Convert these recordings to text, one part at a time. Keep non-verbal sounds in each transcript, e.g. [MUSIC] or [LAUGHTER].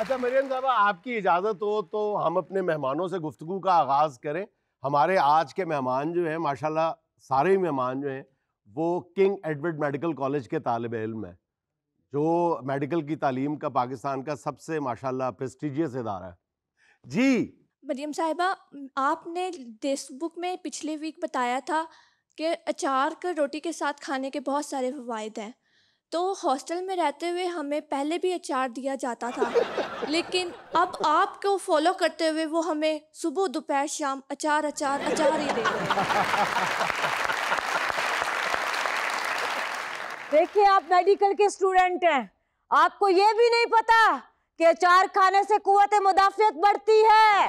अच्छा मरियम साहब आपकी इजाज़त हो तो हम अपने मेहमानों से गुफ्तु का आगाज़ करें हमारे आज के मेहमान जो हैं माशाल्लाह सारे मेहमान जो हैं वो किंग एडवर्ड मेडिकल कॉलेज के तालब इलम हैं जो मेडिकल की तालीम का पाकिस्तान का सबसे माशाल्लाह प्रेस्टिजियस इदारा है जी मरियम साहिबा आपने फेसबुक में पिछले वीक बताया था कि अचार का रोटी के साथ खाने के बहुत सारे फ़वाद हैं तो हॉस्टल में रहते हुए हमें पहले भी अचार दिया जाता था लेकिन अब आपको फॉलो करते हुए वो हमें सुबह दोपहर शाम अचार अचार अचार ही दे देखिए आप मेडिकल के स्टूडेंट हैं आपको ये भी नहीं पता कि अचार खाने से कुत मुदाफियत बढ़ती है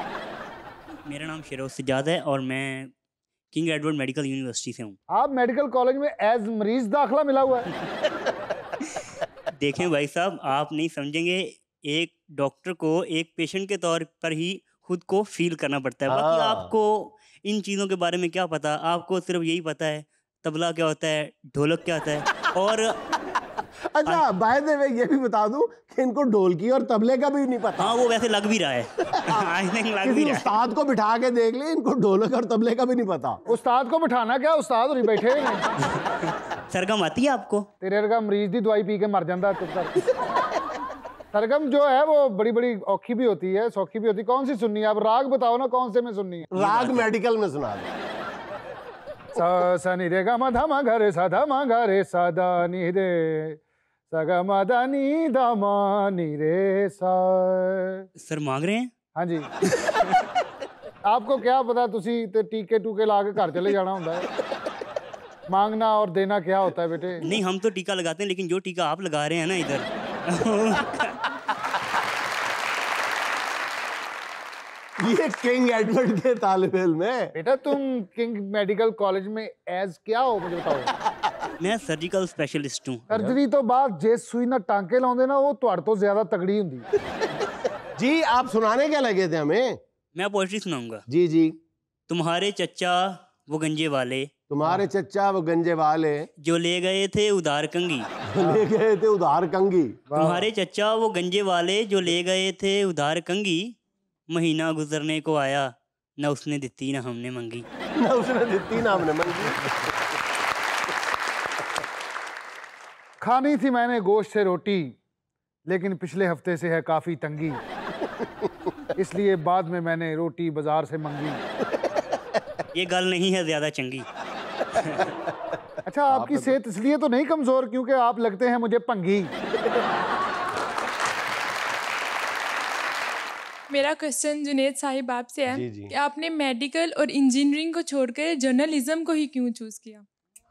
मेरा नाम शिरोज सजाद है और मैं किंग एडवर्ड मेडिकल यूनिवर्सिटी से हूँ आप मेडिकल कॉलेज में एज मरीज दाखला मिला हुआ है [LAUGHS] देखें भाई साहब आप नहीं समझेंगे एक डॉक्टर को एक पेशेंट के तौर पर ही खुद को फील करना पड़ता है बाकी हाँ। आपको इन चीज़ों के बारे में क्या पता आपको सिर्फ यही पता है तबला क्या होता है ढोलक क्या होता है और अच्छा बाय द वे ये भी बता दूं कि इनको ढोलकी और तबले का भी नहीं पता हाँ वो वैसे लग भी रहा है आई [LAUGHS] थिंक हाँ। लग भी रहा है उस्ताद को बिठा के देख ले इनको ढोलक और तबले का भी नहीं पता उस्ताद को बिठाना क्या उस्ताद और बैठे [LAUGHS] सरगम आती है आपको तेरे का मरीज की दवाई पी के मर जाता है सरगम जो है वो बड़ी बड़ी औखी भी होती है सौखी भी होती है कौन सी सुननी है आप राग बताओ ना कौन से में सुननी है राग मेडिकल में सुना दो सा सा रे गा मा धा मा गा रे सा धा मा गा रे सा दा नी रे सगमदनी दामानी रे सर मांग रहे हैं हाँ जी [LAUGHS] आपको क्या पता तुसी ते टीके टूके ਲਾ ਕੇ ਘਰ ਚਲੇ ਜਾਣਾ ਹੁੰਦਾ मांगना और देना क्या होता है बेटे नहीं हम तो टीका लगाते हैं लेकिन जो टीका आप लगा रहे हैं ना इधर [LAUGHS] ये किंग एडवर्ड के तालब में बेटा तुम किंग मेडिकल कॉलेज में एज क्या हो मुझे बताओ मैं सर्जिकल स्पेशलिस्ट हूं सर्जरी तो बाद जे सुई ना टांके लाउंदे ना वो तोड़ तो ज्यादा तगड़ी हुंदी [LAUGHS] जी आप सुनाने क्या लगे थे हमें मैं पोएट्री सुनाऊंगा जी जी तुम्हारे चाचा वो गंजे वाले तुम्हारे चाचा वो गंजे वाले जो ले गए थे उधार कंगी [LAUGHS] ले गए थे उधार कंगी तुम्हारे चाचा वो गंजे वाले जो ले गए थे उधार कंगी महीना गुजरने को आया ना उसने दिती ना हमने मंगी [LAUGHS] ना उसने दिती ना हमने मंगी खानी थी मैंने गोश्त से रोटी लेकिन पिछले हफ्ते से है काफ़ी तंगी इसलिए बाद में मैंने रोटी बाजार से मंगी ये गल नहीं है ज़्यादा चंगी अच्छा आपकी सेहत इसलिए तो नहीं कमज़ोर क्योंकि आप लगते हैं मुझे पंगी मेरा क्वेश्चन जुनेद साहिब आपसे है जी जी। कि आपने मेडिकल और इंजीनियरिंग को छोड़कर जर्नलिज्म को ही क्यों चूज़ किया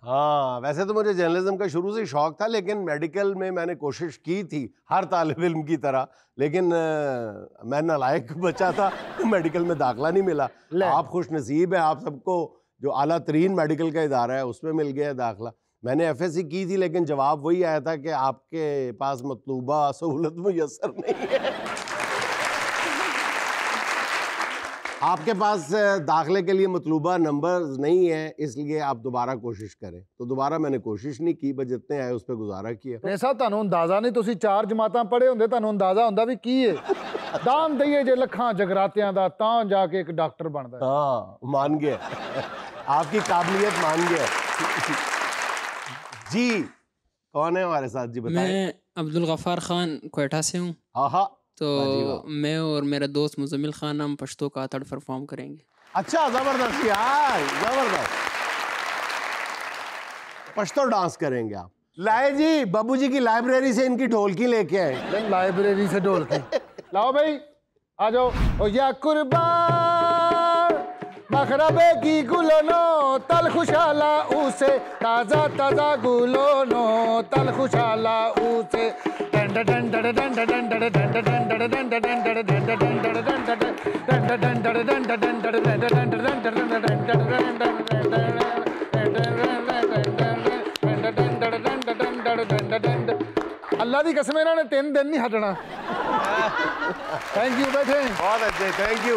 हाँ वैसे तो मुझे जर्नलिज्म का शुरू से शौक था लेकिन मेडिकल में मैंने कोशिश की थी हर तालब इम की तरह लेकिन आ, मैं नालायक [LAUGHS] बचा था मेडिकल में दाखला नहीं मिला आप खुश नसीब है आप सबको जो अला तरीन मेडिकल का इदारा है उसमें मिल गया है दाखला मैंने एफ एस सी की थी लेकिन जवाब वही आया था कि आपके पास मतलूबा सहूलत मैसर नहीं है आपके पास दाखिले के लिए मतलूबा नंबर नहीं है इसलिए आप दोबारा कोशिश करें तो दोबारा मैंने कोशिश नहीं की बस जितने आए उस पर गुजारा किया ऐसा ਤੁਹਾਨੂੰ अंदाजा नहीं तुम चार जमात पढ़े होंगे तो अंदाजा होंगे भी की है [LAUGHS] दान दई जे ਲੱਖਾਂ ਜਗਰਾਤਿਆਂ ਦਾ ता जाके एक डॉक्टर बनता ਬਣਦਾ ਹਾਂ ਮੰਨ ਗਿਆ आपकी काबिलियत मान गया जी कौन है हमारे साथ जी बताएं मैं अब्दुल गफ्फार खान कोयटा से हूँ हाँ हाँ तो मैं और मेरा दोस्त मुजमिल खान हम पश्तो का थर्ड परफॉर्म करेंगे अच्छा जबरदस्त यार जबरदस्त पश्तो डांस करेंगे आप लाए जी बाबू जी की लाइब्रेरी से इनकी ढोलकी लेके आए लाइब्रेरी से ढोलकी [LAUGHS] लाओ भाई आ जाओ या कुर्बान मखरबे की गुलनो तल खुशाला उसे ताज़ा ताज़ा गुलनो तल खुशाला उसे अल्लाह की कसम इन्होंने तीन दिन नहीं हटना थैंक यू बैठे बहुत अच्छे थैंक यू